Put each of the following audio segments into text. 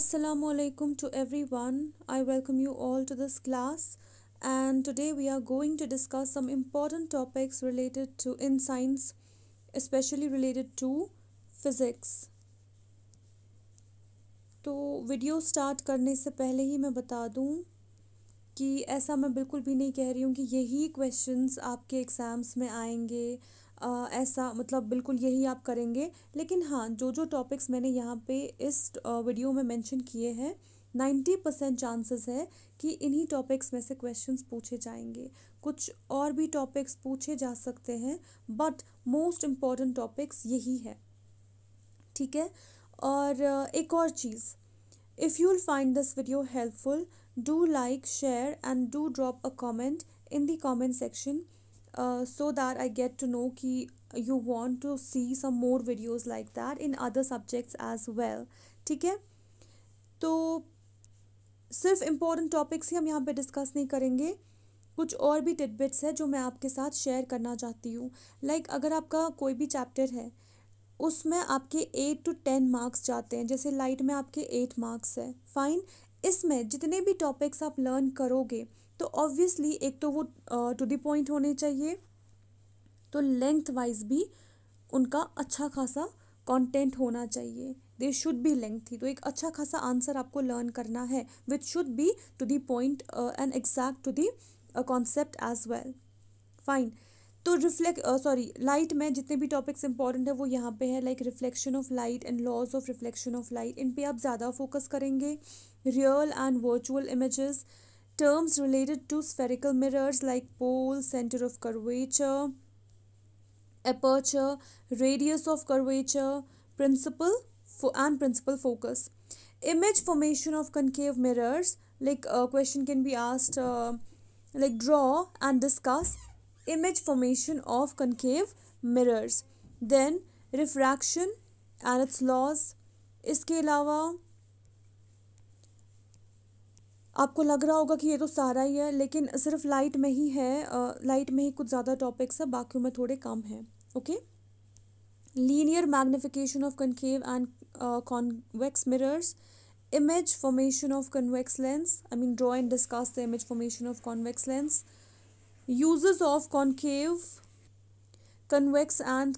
assalamu alaikum to everyone i welcome you all to this class and today we are going to discuss some important topics related to in science especially related to physics तो video start करने से पहले ही मैं बता दूं कि ऐसा मैं बिल्कुल भी नहीं कह रही हूँ कि यही क्वेश्चंस आपके एग्ज़ाम्स में आएंगे ऐसा मतलब बिल्कुल यही आप करेंगे लेकिन हाँ जो जो टॉपिक्स मैंने यहाँ पे इस वीडियो में मेंशन किए हैं नाइन्टी परसेंट चांसेस है कि इन्हीं टॉपिक्स में से क्वेश्चंस पूछे जाएंगे कुछ और भी टॉपिक्स पूछे जा सकते हैं बट मोस्ट इम्पॉर्टेंट टॉपिक्स यही है ठीक है और एक और चीज़ if you'll find this video helpful do like share and do drop a comment in the comment section so that I get to know कि you want to see some more videos like that in other subjects as well ठीक है तो सिर्फ important topics ही हम यहाँ पे discuss नहीं करेंगे कुछ और भी टिडबिट्स है जो मैं आपके साथ शेयर करना चाहती हूँ लाइक like, अगर आपका कोई भी चैप्टर है उसमें आपके एट टू टेन मार्क्स जाते हैं जैसे लाइट में आपके एट मार्क्स है फाइन इसमें जितने भी टॉपिक्स आप लर्न करोगे तो ऑब्वियसली एक तो वो टू द पॉइंट होने चाहिए तो लेंथ वाइज भी उनका अच्छा खासा कंटेंट होना चाहिए दे शुड बी थी तो एक अच्छा खासा आंसर आपको लर्न करना है which should be to the point and exact to the concept as well fine तो रिफ्लेक्ट सॉरी लाइट में जितने भी टॉपिक्स इंपॉर्टेंट है वो यहाँ पे है like reflection of light and laws of reflection of light in पे आप ज़्यादा फोकस करेंगे real and virtual images terms related to spherical mirrors like pole, center of curvature, aperture, radius of curvature, principal and principal focus. Image formation of concave mirrors like a uh, question can be asked uh, like draw and discuss image formation of concave mirrors. Then refraction and its laws. Iske अलावा आपको लग रहा होगा कि ये तो सारा ही है लेकिन सिर्फ लाइट में ही है लाइट में ही कुछ ज़्यादा टॉपिक्स है बाकियों में थोड़े कम हैं okay linear magnification of concave and convex mirrors image formation of convex lens I mean draw and discuss the image formation of convex lens uses of concave convex and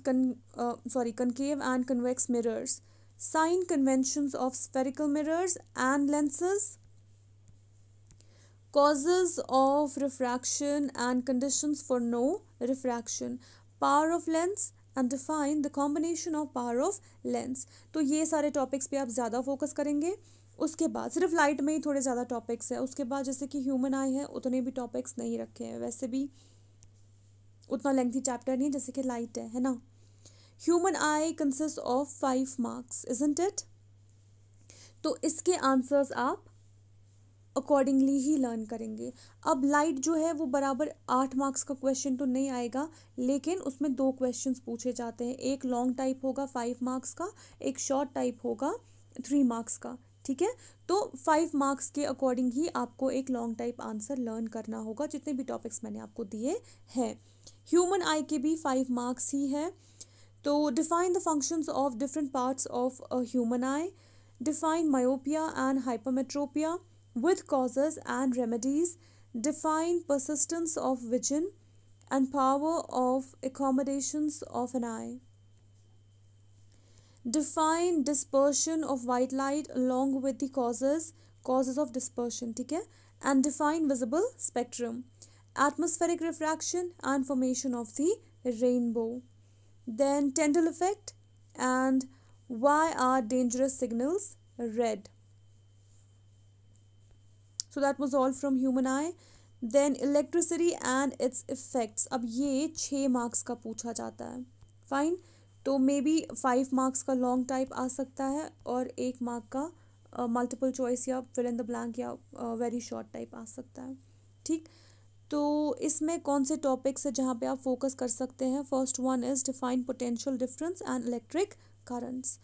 sorry concave and convex mirrors sign convention of spherical mirrors and lenses causes of refraction and conditions for no refraction power of lens and define the combination of power of lens तो ये सारे topics पे आप ज़्यादा focus करेंगे उसके बाद सिर्फ लाइट में ही थोड़े ज़्यादा टॉपिक्स है उसके बाद जैसे कि ह्यूमन आई है उतने भी टॉपिक्स नहीं रखे हैं वैसे भी उतना लेंथी चैप्टर नहीं है जैसे कि लाइट है है ना human eye consist of five marks isn't it तो इसके आंसर्स आप अकॉर्डिंगली ही लर्न करेंगे अब लाइट जो है वो बराबर आठ मार्क्स का क्वेश्चन तो नहीं आएगा लेकिन उसमें दो क्वेश्चंस पूछे जाते हैं एक लॉन्ग टाइप होगा फाइव मार्क्स का एक शॉर्ट टाइप होगा थ्री मार्क्स का ठीक है तो फाइव मार्क्स के अकॉर्डिंग ही आपको एक लॉन्ग टाइप आंसर लर्न करना होगा जितने भी टॉपिक्स मैंने आपको दिए हैं ह्यूमन आई के भी फाइव मार्क्स ही है तो define the functions of different parts of human eye define myopia and hypermetropia with causes and remedies, define persistence of vision and power of accommodations of an eye. Define dispersion of white light along with the causes, causes of dispersion, okay? and define visible spectrum, atmospheric refraction and formation of the rainbow. Then Tyndall effect and why are dangerous signals red? So that was all from human eye then electricity and its effects अब ये छः marks का पूछा जाता है fine तो maybe five marks का long type आ सकता है और एक मार्क का मल्टीपल uh, चॉइस या फिल इन द ब्लैंक या वेरी शॉर्ट टाइप आ सकता है ठीक तो इसमें कौन से टॉपिक्स है जहाँ पे आप फोकस कर सकते हैं first one is define potential difference and electric currents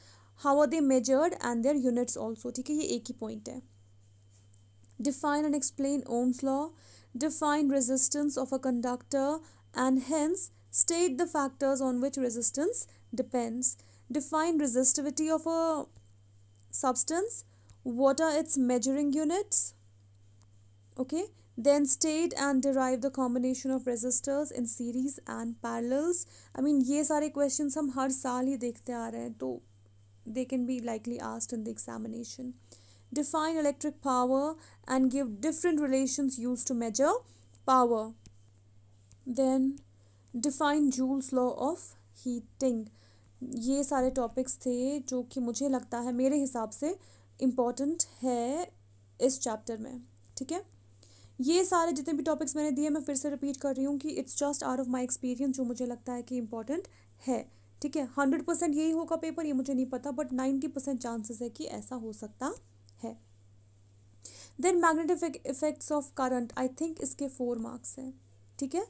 how are they measured and their units also ठीक है ये एक ही पॉइंट है define and explain Ohm's law, define resistance of a conductor and hence state the factors on which resistance depends, define resistivity of a substance, what are its measuring units, okay, then state and derive the combination of resistors in series and parallels. I mean these are questions We see every year. So they can be likely asked in the examination. define electric power and give different relations used to measure power. Then define Joule's law of heating. ये सारे topics थे जो कि मुझे लगता है मेरे हिसाब से इम्पॉर्टेंट है इस चैप्टर में ठीक है ये सारे जितने भी टॉपिक्स मैंने दिए मैं फिर से रिपीट कर रही हूँ कि it's just out of my experience जो मुझे लगता है कि इम्पॉर्टेंट है ठीक है हंड्रेड परसेंट यही होगा पेपर ये मुझे नहीं पता बट नाइन्टी परसेंट चांसेस है कि ऐसा हो सकता है then magnetic effects of current I think इसके फोर मार्क्स हैं ठीक है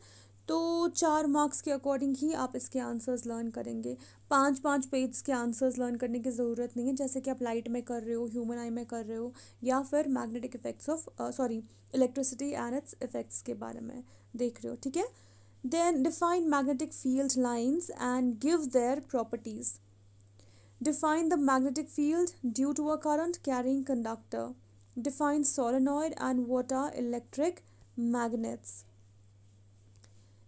तो चार मार्क्स के अकॉर्डिंग ही आप इसके आंसर्स लर्न करेंगे पाँच पाँच पेज के आंसर्स लर्न करने की ज़रूरत नहीं है जैसे कि आप लाइट में कर रहे हो ह्यूमन आई में कर रहे हो या फिर magnetic effects of sorry electricity and its effects के बारे में देख रहे हो ठीक है then define magnetic field lines and give their properties Define the magnetic field due to a current carrying conductor. Define solenoid and what are electric magnets.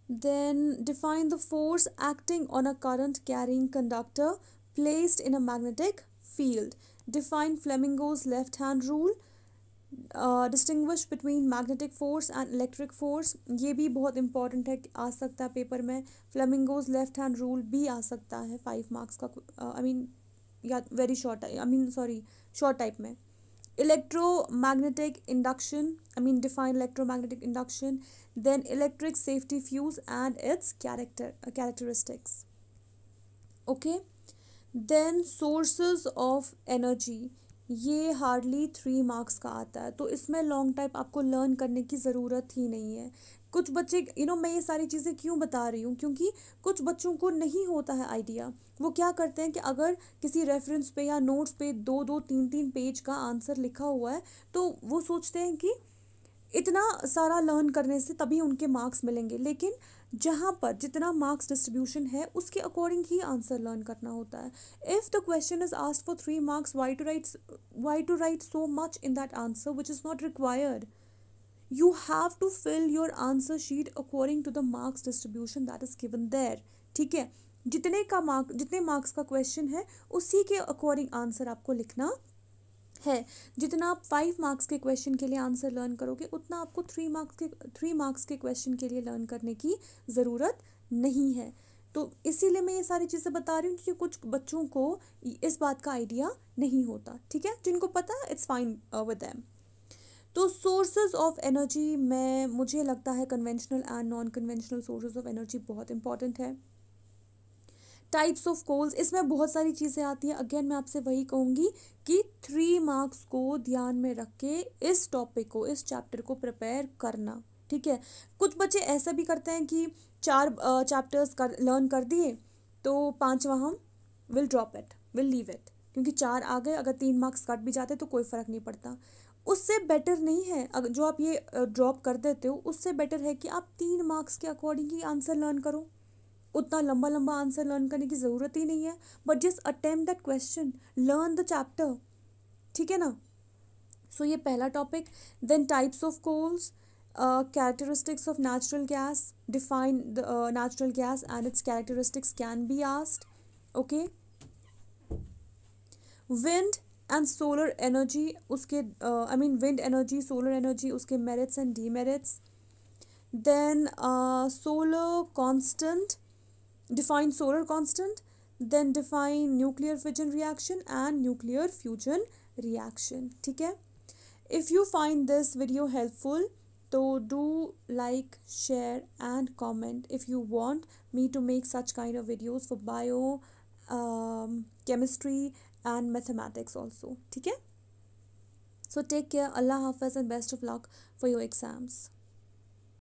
Then define the force acting on a current carrying conductor placed in a magnetic field. Define Flamingo's left hand rule. Uh, distinguish between magnetic force and electric force ये भी बहुत important है आ सकता है paper में flamingos left hand rule भी आ सकता है five marks का uh, mean, या very short I mean sorry short type में electromagnetic induction I mean define electromagnetic induction then electric safety fuse and its character characteristics okay then sources of energy ये hardly three marks का आता है तो इसमें long type आपको learn करने की ज़रूरत ही नहीं है कुछ बच्चे यू नो मैं ये सारी चीज़ें क्यों बता रही हूँ क्योंकि कुछ बच्चों को नहीं होता है आइडिया वो क्या करते हैं कि अगर किसी रेफरेंस पे या नोट्स पे दो दो तीन तीन पेज का आंसर लिखा हुआ है तो वो सोचते हैं कि इतना सारा लर्न करने से तभी उनके मार्क्स मिलेंगे लेकिन जहाँ पर जितना मार्क्स डिस्ट्रीब्यूशन है उसके अकॉर्डिंग ही आंसर लर्न करना होता है if the question is asked for three marks why to write why to write so much in that answer which is not required you have to fill your answer sheet according to the marks distribution that is given there ठीक है जितने का mark जितने marks का question है उसी के according answer आपको लिखना है जितना आप फाइव मार्क्स के क्वेश्चन के लिए आंसर लर्न करोगे उतना आपको थ्री मार्क्स के थ्री मार्क्स के क्वेश्चन के लिए लर्न करने की ज़रूरत नहीं है तो इसीलिए मैं ये सारी चीज़ें बता रही हूँ क्योंकि कुछ बच्चों को इस बात का आइडिया नहीं होता ठीक है जिनको पता इट्स फाइन विद दैम तो सोर्सेज ऑफ एनर्जी में मुझे लगता है conventional and non conventional sources of energy बहुत इंपॉर्टेंट है टाइप्स ऑफ कोल्स इसमें बहुत सारी चीज़ें आती हैं अगेन मैं आपसे वही कहूँगी कि थ्री मार्क्स को ध्यान में रख के इस टॉपिक को इस चैप्टर को प्रिपेयर करना ठीक है कुछ बच्चे ऐसा भी करते हैं कि चार चैप्टर्स कर लर्न कर दिए तो पाँचवा हम will drop it will leave it क्योंकि चार आ गए अगर तीन मार्क्स कट भी जाते तो कोई फ़र्क नहीं पड़ता उससे बेटर नहीं है अगर जो आप ये ड्रॉप कर देते हो उससे बेटर है कि आप तीन मार्क्स के अकॉर्डिंग ही आंसर लर्न करो उतना लंबा लंबा आंसर लर्न करने की ज़रूरत ही नहीं है but just attempt that question learn the chapter ठीक है ना सो so, ये पहला topic then types of coals characteristics of natural gas define the natural gas and its characteristics can be be okay wind and solar energy उसके I mean wind energy solar energy उसके merits and demerits then solar constant define solar constant then define nuclear fission reaction and nuclear fusion reaction ठीक है if you find this video helpful तो do like share and comment if you want me to make such kind of videos for bio um, chemistry and mathematics also ठीक है so take care allah hafiz and best of luck for your exams